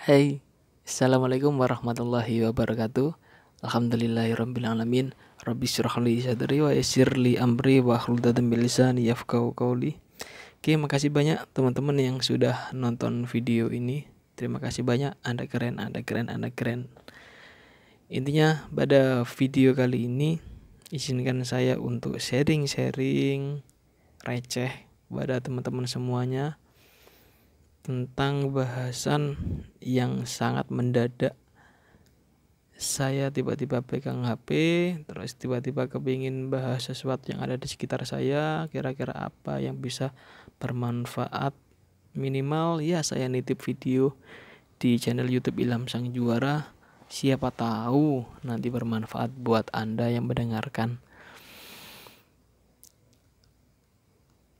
Hai, Assalamualaikum warahmatullahi wabarakatuh Alhamdulillahirrabbilalamin Rabbi syurahli sadri wa yasirli amri wa khuldadan bilisan yafkau kauli Oke, makasih banyak teman-teman yang sudah nonton video ini Terima kasih banyak, Anda keren, Anda keren, Anda keren Intinya pada video kali ini Izinkan saya untuk sharing-sharing receh pada teman-teman semuanya tentang bahasan yang sangat mendadak. Saya tiba-tiba pegang HP, terus tiba-tiba kepingin bahas sesuatu yang ada di sekitar saya, kira-kira apa yang bisa bermanfaat minimal ya saya nitip video di channel YouTube Ilham Sang Juara. Siapa tahu nanti bermanfaat buat Anda yang mendengarkan.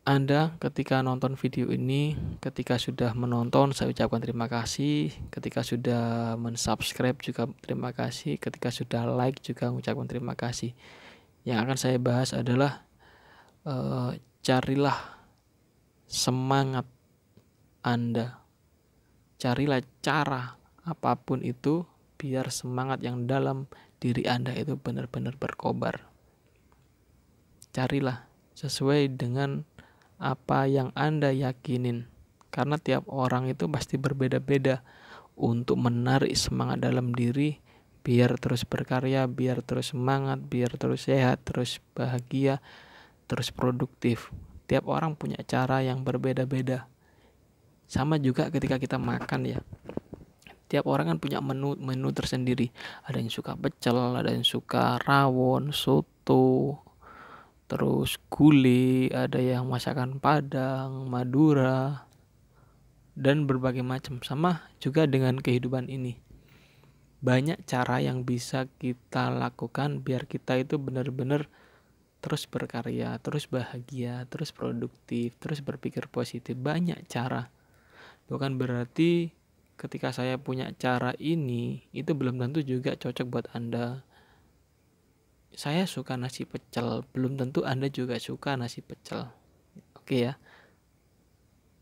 Anda ketika nonton video ini, ketika sudah menonton, saya ucapkan terima kasih. Ketika sudah mensubscribe juga terima kasih. Ketika sudah like juga mengucapkan terima kasih. Yang akan saya bahas adalah e, carilah semangat Anda. Carilah cara apapun itu biar semangat yang dalam diri Anda itu benar-benar berkobar. Carilah sesuai dengan apa yang Anda yakinin. Karena tiap orang itu pasti berbeda-beda untuk menarik semangat dalam diri biar terus berkarya, biar terus semangat, biar terus sehat, terus bahagia, terus produktif. Tiap orang punya cara yang berbeda-beda. Sama juga ketika kita makan ya. Tiap orang kan punya menu menu tersendiri. Ada yang suka pecel, ada yang suka rawon, soto, terus gulai, ada yang masakan Padang, Madura, dan berbagai macam. Sama juga dengan kehidupan ini. Banyak cara yang bisa kita lakukan biar kita itu benar-benar terus berkarya, terus bahagia, terus produktif, terus berpikir positif. Banyak cara. Bukan berarti ketika saya punya cara ini, itu belum tentu juga cocok buat Anda saya suka nasi pecel belum tentu anda juga suka nasi pecel oke ya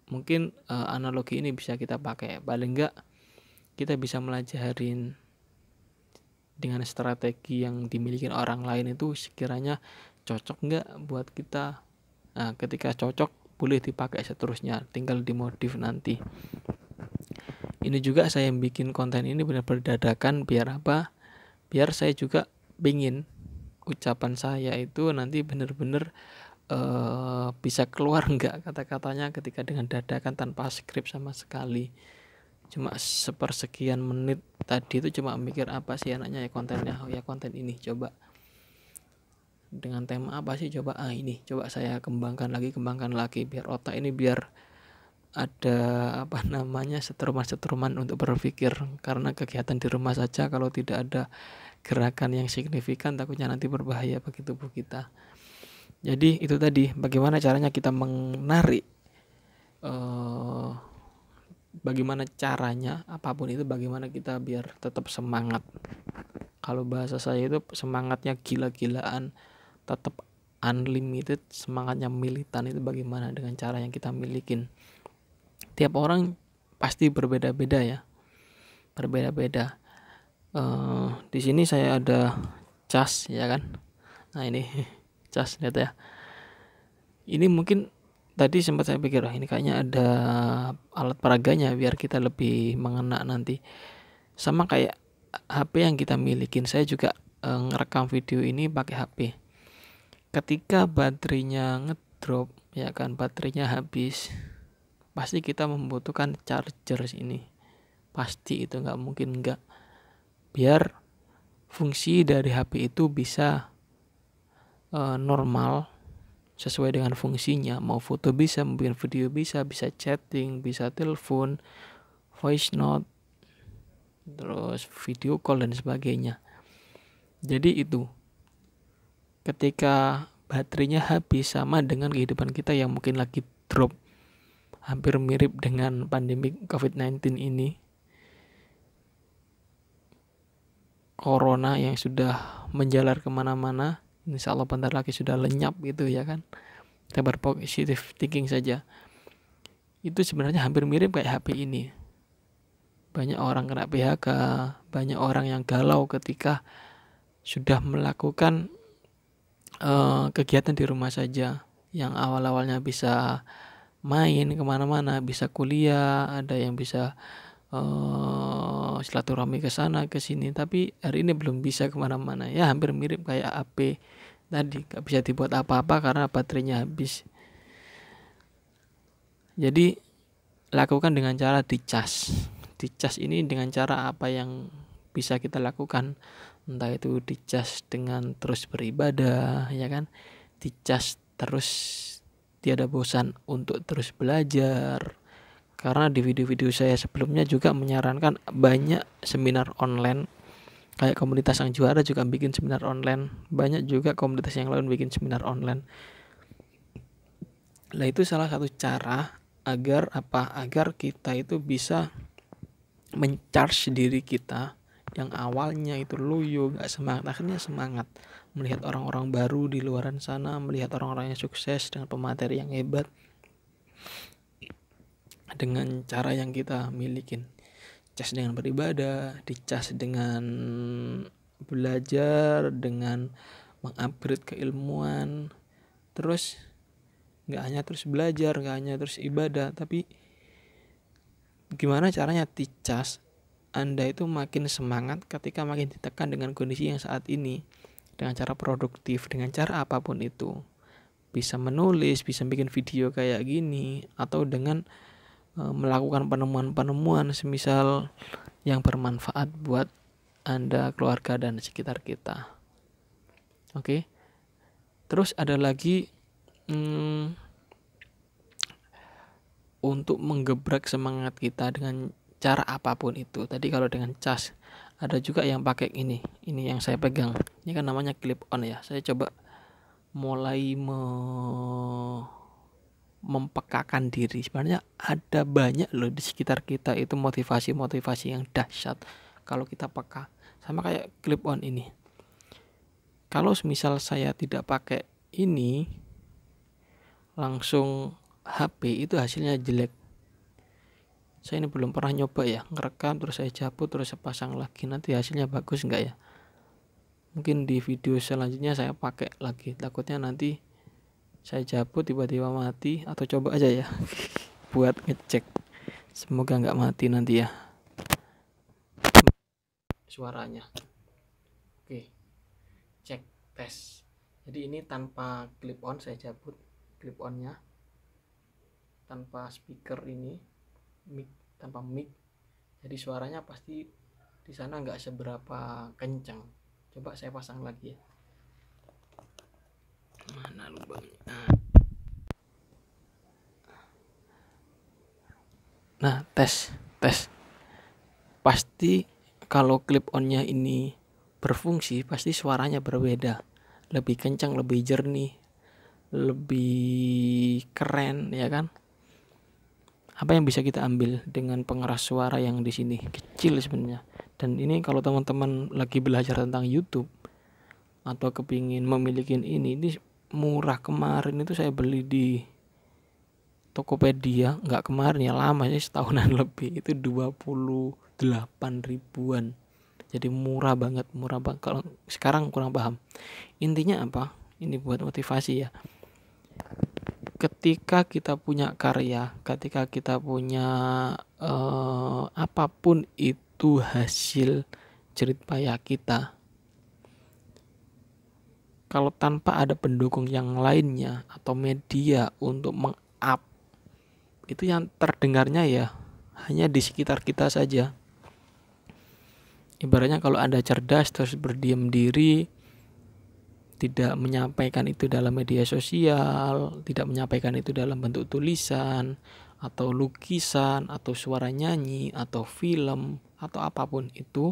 mungkin uh, analogi ini bisa kita pakai paling enggak kita bisa melajarin dengan strategi yang dimiliki orang lain itu sekiranya cocok enggak buat kita nah, ketika cocok boleh dipakai seterusnya tinggal dimodif nanti ini juga saya bikin konten ini benar-benar dadakan biar apa biar saya juga pingin ucapan saya itu nanti benar-benar uh, eh, bisa keluar enggak kata-katanya ketika dengan dadakan tanpa skrip sama sekali cuma sepersekian menit tadi itu cuma mikir apa sih anaknya ya kontennya oh ya konten ini coba dengan tema apa sih coba ah ini coba saya kembangkan lagi kembangkan lagi biar otak ini biar ada apa namanya seteruman-seteruman untuk berpikir karena kegiatan di rumah saja kalau tidak ada gerakan yang signifikan takutnya nanti berbahaya bagi tubuh kita. Jadi itu tadi bagaimana caranya kita menarik eh, bagaimana caranya apapun itu bagaimana kita biar tetap semangat. Kalau bahasa saya itu semangatnya gila-gilaan tetap unlimited, semangatnya militan itu bagaimana dengan cara yang kita milikin. Tiap orang pasti berbeda-beda ya. Berbeda-beda Eh, di sini saya ada cas ya kan nah ini cas lihat ya ini mungkin tadi sempat saya pikir oh, ini kayaknya ada alat peraganya biar kita lebih mengena nanti sama kayak HP yang kita milikin saya juga e, ngerekam video ini pakai HP ketika baterainya ngedrop ya kan baterainya habis pasti kita membutuhkan charger ini pasti itu nggak mungkin nggak biar fungsi dari HP itu bisa e, normal sesuai dengan fungsinya mau foto bisa mungkin video bisa bisa chatting bisa telepon voice note terus video call dan sebagainya jadi itu ketika baterainya habis sama dengan kehidupan kita yang mungkin lagi drop hampir mirip dengan pandemi COVID-19 ini corona yang sudah menjalar kemana-mana insya Allah bentar lagi sudah lenyap gitu ya kan kita berpositif thinking saja itu sebenarnya hampir mirip kayak HP ini banyak orang kena PHK banyak orang yang galau ketika sudah melakukan uh, kegiatan di rumah saja yang awal-awalnya bisa main kemana-mana bisa kuliah ada yang bisa uh, silaturahmi ke sana ke sini tapi hari ini belum bisa kemana-mana ya hampir mirip kayak HP tadi nggak bisa dibuat apa-apa karena baterainya habis jadi lakukan dengan cara dicas dicas ini dengan cara apa yang bisa kita lakukan entah itu dicas dengan terus beribadah ya kan dicas terus tiada bosan untuk terus belajar karena di video-video saya sebelumnya juga menyarankan banyak seminar online kayak komunitas yang juara juga bikin seminar online banyak juga komunitas yang lain bikin seminar online lah itu salah satu cara agar apa agar kita itu bisa mencharge diri kita yang awalnya itu loyo gak semangat akhirnya semangat melihat orang-orang baru di luaran sana melihat orang-orang yang sukses dengan pemateri yang hebat dengan cara yang kita milikin cas dengan beribadah dicas dengan belajar dengan mengupgrade keilmuan terus nggak hanya terus belajar nggak hanya terus ibadah tapi gimana caranya dicas anda itu makin semangat ketika makin ditekan dengan kondisi yang saat ini dengan cara produktif dengan cara apapun itu bisa menulis bisa bikin video kayak gini atau dengan Eh, melakukan penemuan-penemuan semisal yang bermanfaat buat Anda, keluarga, dan sekitar kita. Oke, terus ada lagi hmm, untuk menggebrak semangat kita dengan cara apapun itu. Tadi kalau dengan cas, ada juga yang pakai ini, ini yang saya pegang. Ini kan namanya clip on ya. Saya coba mulai me mempekakan diri. Sebenarnya ada banyak loh di sekitar kita itu motivasi-motivasi yang dahsyat kalau kita peka. Sama kayak clip on ini. Kalau misal saya tidak pakai ini langsung HP itu hasilnya jelek. Saya ini belum pernah nyoba ya, ngerekam terus saya cabut terus saya pasang lagi nanti hasilnya bagus enggak ya? Mungkin di video selanjutnya saya pakai lagi. Takutnya nanti saya cabut tiba-tiba mati atau coba aja ya buat ngecek semoga nggak mati nanti ya suaranya oke cek tes jadi ini tanpa clip on saya cabut clip onnya tanpa speaker ini mic tanpa mic jadi suaranya pasti di sana nggak seberapa kencang coba saya pasang lagi ya mana lubangnya nah, tes tes pasti kalau clip onnya ini berfungsi pasti suaranya berbeda lebih kencang lebih jernih lebih keren ya kan apa yang bisa kita ambil dengan pengeras suara yang di sini kecil sebenarnya dan ini kalau teman-teman lagi belajar tentang YouTube atau kepingin memiliki ini ini murah kemarin itu saya beli di Tokopedia nggak kemarin ya lama sih ya, setahunan lebih itu 28 ribuan jadi murah banget murah banget kalau sekarang kurang paham intinya apa ini buat motivasi ya ketika kita punya karya ketika kita punya eh, apapun itu hasil cerita payah kita kalau tanpa ada pendukung yang lainnya atau media untuk meng-up itu yang terdengarnya ya hanya di sekitar kita saja ibaratnya kalau anda cerdas terus berdiam diri tidak menyampaikan itu dalam media sosial, tidak menyampaikan itu dalam bentuk tulisan atau lukisan atau suara nyanyi atau film atau apapun itu,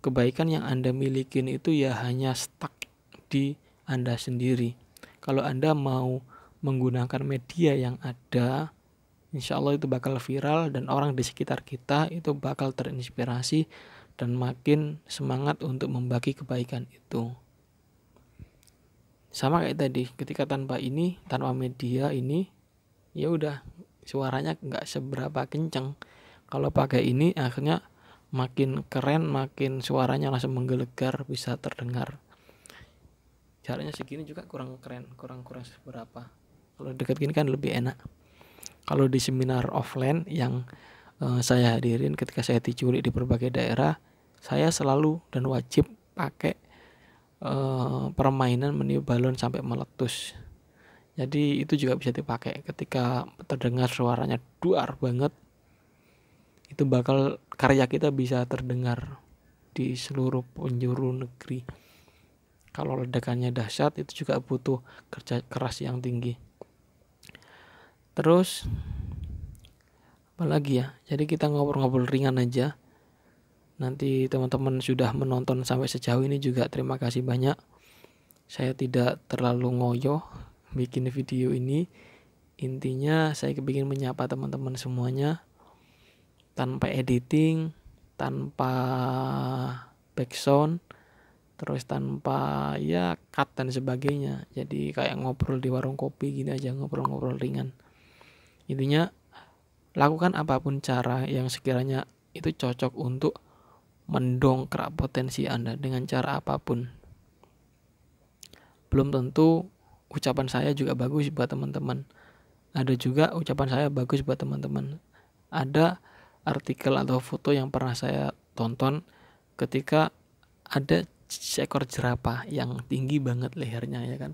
kebaikan yang Anda milikin itu ya hanya stuck di Anda sendiri. Kalau Anda mau menggunakan media yang ada, insya Allah itu bakal viral dan orang di sekitar kita itu bakal terinspirasi dan makin semangat untuk membagi kebaikan itu. Sama kayak tadi, ketika tanpa ini, tanpa media ini, ya udah suaranya nggak seberapa kenceng. Kalau pakai ini akhirnya makin keren, makin suaranya langsung menggelegar, bisa terdengar jaraknya segini juga kurang keren kurang kurang seberapa kalau dekat gini kan lebih enak kalau di seminar offline yang uh, saya hadirin ketika saya dicuri di berbagai daerah saya selalu dan wajib pakai uh, permainan meniup balon sampai meletus jadi itu juga bisa dipakai ketika terdengar suaranya duar banget itu bakal karya kita bisa terdengar di seluruh penjuru negeri kalau ledakannya dahsyat itu juga butuh kerja keras yang tinggi terus apa lagi ya jadi kita ngobrol-ngobrol ringan aja nanti teman-teman sudah menonton sampai sejauh ini juga terima kasih banyak saya tidak terlalu ngoyo bikin video ini intinya saya ingin menyapa teman-teman semuanya tanpa editing tanpa background terus tanpa ya cut dan sebagainya jadi kayak ngobrol di warung kopi gini aja ngobrol-ngobrol ringan intinya lakukan apapun cara yang sekiranya itu cocok untuk mendongkrak potensi Anda dengan cara apapun belum tentu ucapan saya juga bagus buat teman-teman ada juga ucapan saya bagus buat teman-teman ada artikel atau foto yang pernah saya tonton ketika ada seekor jerapah yang tinggi banget lehernya ya kan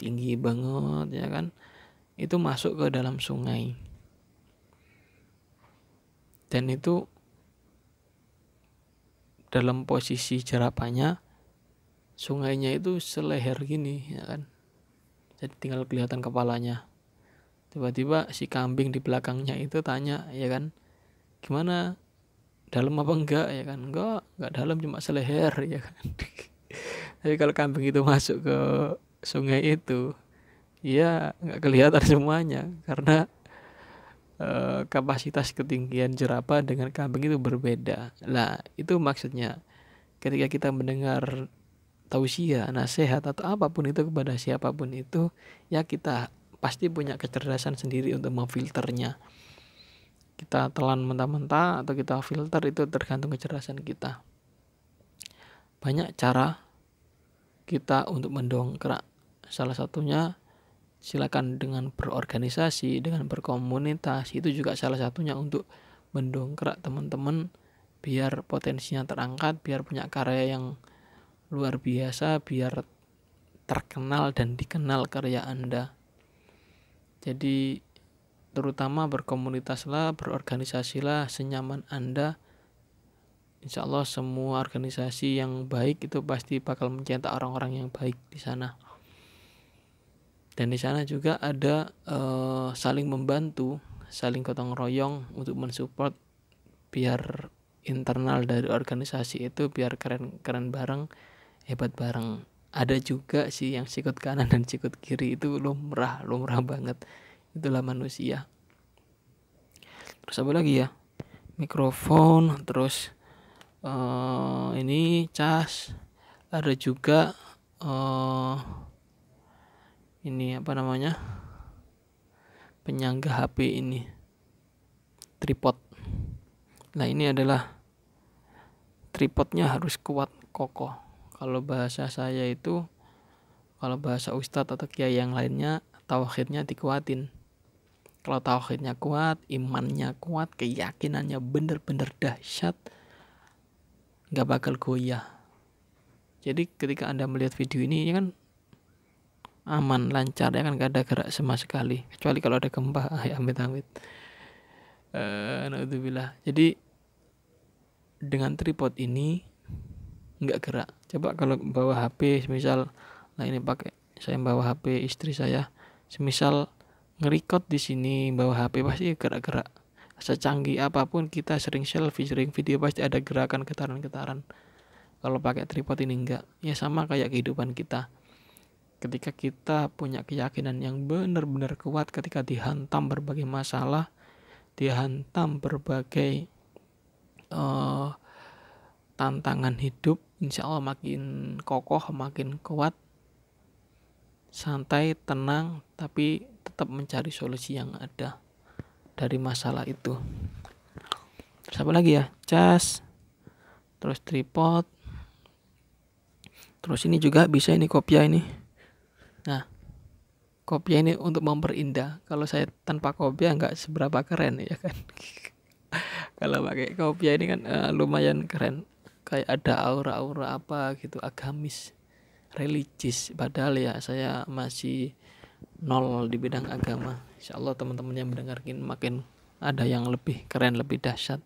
tinggi banget ya kan itu masuk ke dalam sungai dan itu dalam posisi jerapahnya sungainya itu seleher gini ya kan jadi tinggal kelihatan kepalanya tiba-tiba si kambing di belakangnya itu tanya ya kan gimana dalam apa enggak ya kan enggak enggak dalam cuma seleher ya kan tapi kalau kambing itu masuk ke sungai itu ya enggak kelihatan semuanya karena e, kapasitas ketinggian jerapah dengan kambing itu berbeda lah itu maksudnya ketika kita mendengar tausiah nasihat atau apapun itu kepada siapapun itu ya kita pasti punya kecerdasan sendiri untuk memfilternya kita telan mentah-mentah atau kita filter itu tergantung kecerdasan kita banyak cara kita untuk mendongkrak salah satunya silakan dengan berorganisasi dengan berkomunitas itu juga salah satunya untuk mendongkrak teman-teman biar potensinya terangkat biar punya karya yang luar biasa biar terkenal dan dikenal karya Anda jadi terutama berkomunitaslah, berorganisasilah senyaman Anda. Insya Allah semua organisasi yang baik itu pasti bakal mencetak orang-orang yang baik di sana. Dan di sana juga ada e, saling membantu, saling gotong royong untuk mensupport biar internal dari organisasi itu biar keren-keren bareng, hebat bareng. Ada juga sih yang sikut kanan dan sikut kiri itu lumrah, lumrah banget itulah manusia terus apa lagi ya mikrofon terus uh, ini cas ada juga uh, ini apa namanya penyangga HP ini tripod nah ini adalah tripodnya harus kuat kokoh kalau bahasa saya itu kalau bahasa ustadz atau kiai yang lainnya tauhidnya dikuatin kalau tauhidnya kuat imannya kuat keyakinannya bener-bener dahsyat nggak bakal goyah jadi ketika anda melihat video ini ya kan aman lancar ya kan nggak ada gerak sama sekali kecuali kalau ada gempa ah, ya amit amit uh, eh, naudzubillah jadi dengan tripod ini nggak gerak coba kalau bawa HP misal nah ini pakai saya bawa HP istri saya semisal ngerekod di sini bawa HP pasti gerak-gerak secanggih apapun kita sering selfie sering video pasti ada gerakan getaran-getaran kalau pakai tripod ini enggak ya sama kayak kehidupan kita ketika kita punya keyakinan yang benar-benar kuat ketika dihantam berbagai masalah dihantam berbagai uh, tantangan hidup insya Allah makin kokoh makin kuat santai tenang tapi tetap mencari solusi yang ada dari masalah itu terus lagi ya cas terus tripod terus ini juga bisa ini kopiah ini nah kopiah ini untuk memperindah kalau saya tanpa kopiah nggak seberapa keren ya kan kalau pakai kopiah ini kan uh, lumayan keren kayak ada aura-aura apa gitu agamis religius padahal ya saya masih nol di bidang agama insya Allah teman-teman yang mendengarkan makin ada yang lebih keren lebih dahsyat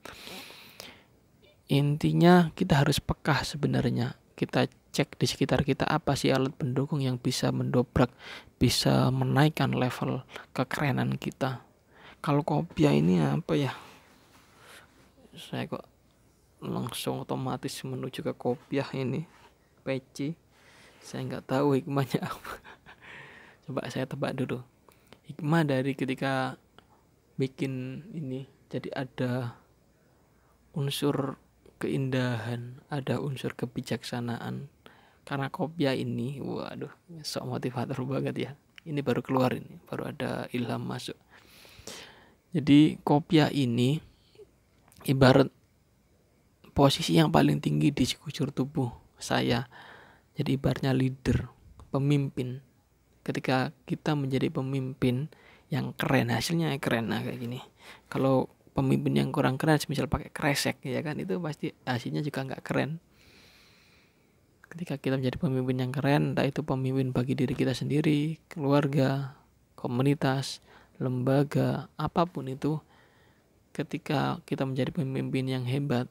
intinya kita harus pekah sebenarnya kita cek di sekitar kita apa sih alat pendukung yang bisa mendobrak bisa menaikkan level kekerenan kita kalau kopia ini apa ya saya kok langsung otomatis menuju ke kopiah ini peci saya nggak tahu hikmahnya apa Coba saya tebak dulu. Hikmah dari ketika bikin ini jadi ada unsur keindahan, ada unsur kebijaksanaan. Karena kopia ini, waduh, sok motivator banget ya. Ini baru keluar ini, baru ada ilham masuk. Jadi kopia ini ibarat posisi yang paling tinggi di sekujur tubuh saya. Jadi ibaratnya leader, pemimpin ketika kita menjadi pemimpin yang keren hasilnya keren nah kayak gini kalau pemimpin yang kurang keren misal pakai kresek ya kan itu pasti hasilnya juga nggak keren ketika kita menjadi pemimpin yang keren entah itu pemimpin bagi diri kita sendiri keluarga komunitas lembaga apapun itu ketika kita menjadi pemimpin yang hebat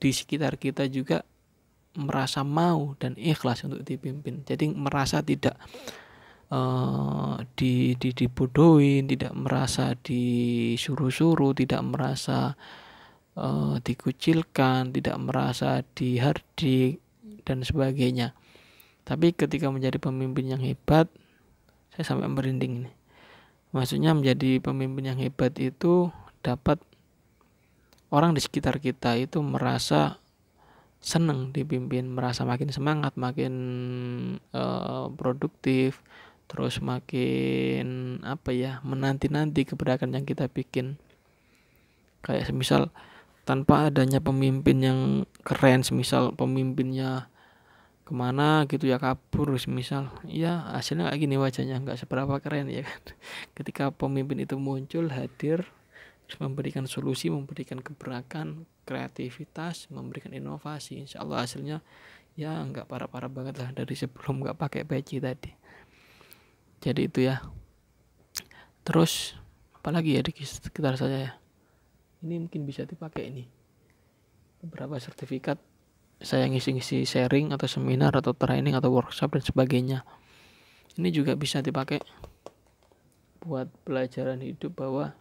di sekitar kita juga merasa mau dan ikhlas untuk dipimpin jadi merasa tidak uh, di, di dibodohin tidak merasa disuruh-suruh tidak merasa uh, dikucilkan tidak merasa dihardik dan sebagainya tapi ketika menjadi pemimpin yang hebat saya sampai merinding ini. maksudnya menjadi pemimpin yang hebat itu dapat orang di sekitar kita itu merasa seneng dipimpin merasa makin semangat makin uh, produktif terus makin apa ya menanti-nanti keberakan yang kita bikin kayak semisal tanpa adanya pemimpin yang keren semisal pemimpinnya kemana gitu ya kabur semisal ya hasilnya kayak gini wajahnya nggak seberapa keren ya kan ketika pemimpin itu muncul hadir memberikan solusi memberikan keberakan kreativitas memberikan inovasi insya Allah hasilnya ya nggak parah-parah banget lah dari sebelum nggak pakai peci tadi jadi itu ya terus apalagi ya di sekitar saya ya ini mungkin bisa dipakai ini beberapa sertifikat saya ngisi-ngisi sharing atau seminar atau training atau workshop dan sebagainya ini juga bisa dipakai buat pelajaran hidup bahwa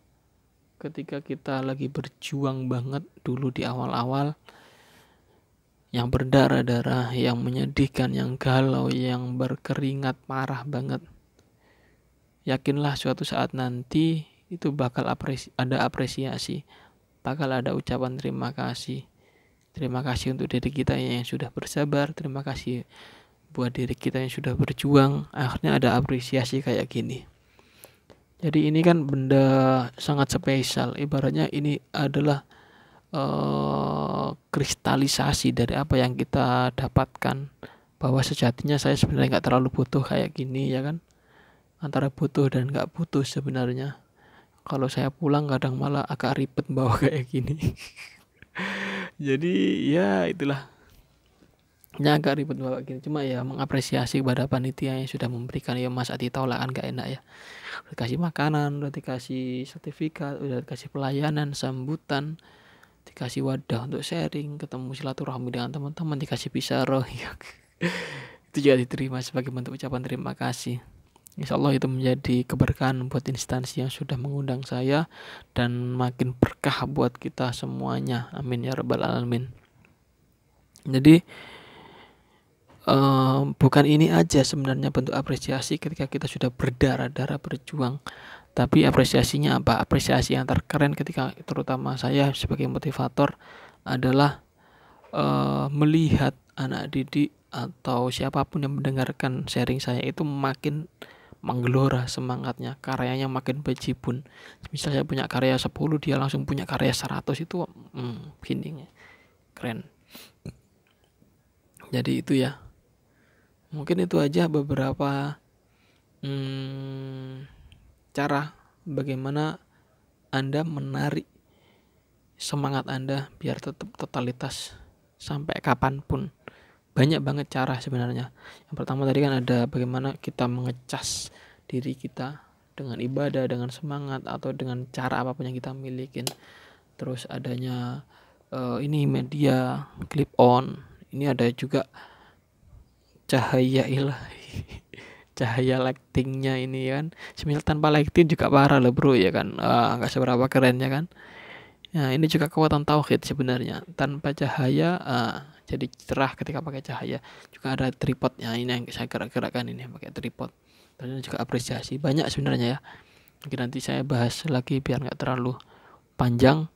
ketika kita lagi berjuang banget dulu di awal-awal yang berdarah-darah, yang menyedihkan, yang galau, yang berkeringat marah banget. Yakinlah suatu saat nanti itu bakal apresi ada apresiasi, bakal ada ucapan terima kasih. Terima kasih untuk diri kita yang sudah bersabar, terima kasih buat diri kita yang sudah berjuang. Akhirnya ada apresiasi kayak gini. Jadi ini kan benda sangat spesial. Ibaratnya ini adalah uh, kristalisasi dari apa yang kita dapatkan bahwa sejatinya saya sebenarnya nggak terlalu butuh kayak gini ya kan antara butuh dan nggak butuh sebenarnya kalau saya pulang kadang malah agak ribet bawa kayak gini jadi ya itulah ya agak ribet bapak gini cuma ya mengapresiasi kepada panitia yang sudah memberikan ya mas Ati tahu lah kan gak enak ya udah dikasih makanan udah dikasih sertifikat udah dikasih pelayanan sambutan dikasih wadah untuk sharing ketemu silaturahmi dengan teman-teman dikasih pisaro ya. itu juga diterima sebagai bentuk ucapan terima kasih Insya Allah itu menjadi keberkahan buat instansi yang sudah mengundang saya dan makin berkah buat kita semuanya. Amin ya rabbal alamin. Jadi um, bukan ini aja sebenarnya bentuk apresiasi ketika kita sudah berdarah-darah berjuang tapi apresiasinya apa apresiasi yang terkeren ketika terutama saya sebagai motivator adalah uh, melihat anak didik atau siapapun yang mendengarkan sharing saya itu makin menggelora semangatnya karyanya makin bejibun misalnya saya punya karya 10 dia langsung punya karya 100 itu hmm, keren jadi itu ya mungkin itu aja beberapa hmm, cara bagaimana Anda menarik semangat Anda biar tetap totalitas sampai kapanpun. Banyak banget cara sebenarnya. Yang pertama tadi kan ada bagaimana kita mengecas diri kita dengan ibadah, dengan semangat atau dengan cara apapun yang kita milikin. Terus adanya uh, ini media clip on. Ini ada juga cahaya ilahi cahaya lightingnya ini kan semil tanpa lighting juga parah loh bro ya kan ah, nggak uh, seberapa kerennya kan nah ini juga kekuatan tauhid sebenarnya tanpa cahaya uh, jadi cerah ketika pakai cahaya juga ada tripodnya ini yang saya gerak-gerakan ini pakai tripod dan juga apresiasi banyak sebenarnya ya mungkin nanti saya bahas lagi biar nggak terlalu panjang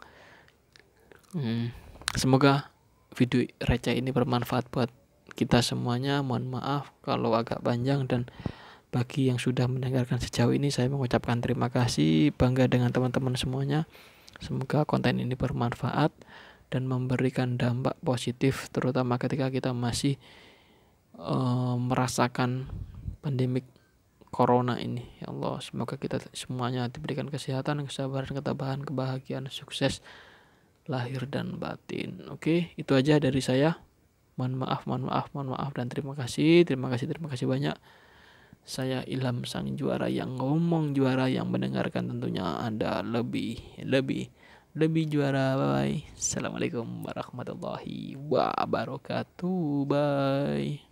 hmm, semoga video receh ini bermanfaat buat kita semuanya. Mohon maaf kalau agak panjang dan bagi yang sudah mendengarkan sejauh ini saya mengucapkan terima kasih, bangga dengan teman-teman semuanya. Semoga konten ini bermanfaat dan memberikan dampak positif terutama ketika kita masih uh, merasakan pandemik corona ini. Ya Allah, semoga kita semuanya diberikan kesehatan, kesabaran, ketabahan, kebahagiaan, sukses lahir dan batin. Oke, itu aja dari saya. Mohon maaf, mohon maaf, mohon maaf dan terima kasih, terima kasih, terima kasih banyak. Saya Ilham sang juara yang ngomong juara yang mendengarkan tentunya Anda lebih lebih lebih juara. Bye bye. Assalamualaikum warahmatullahi wabarakatuh. Bye.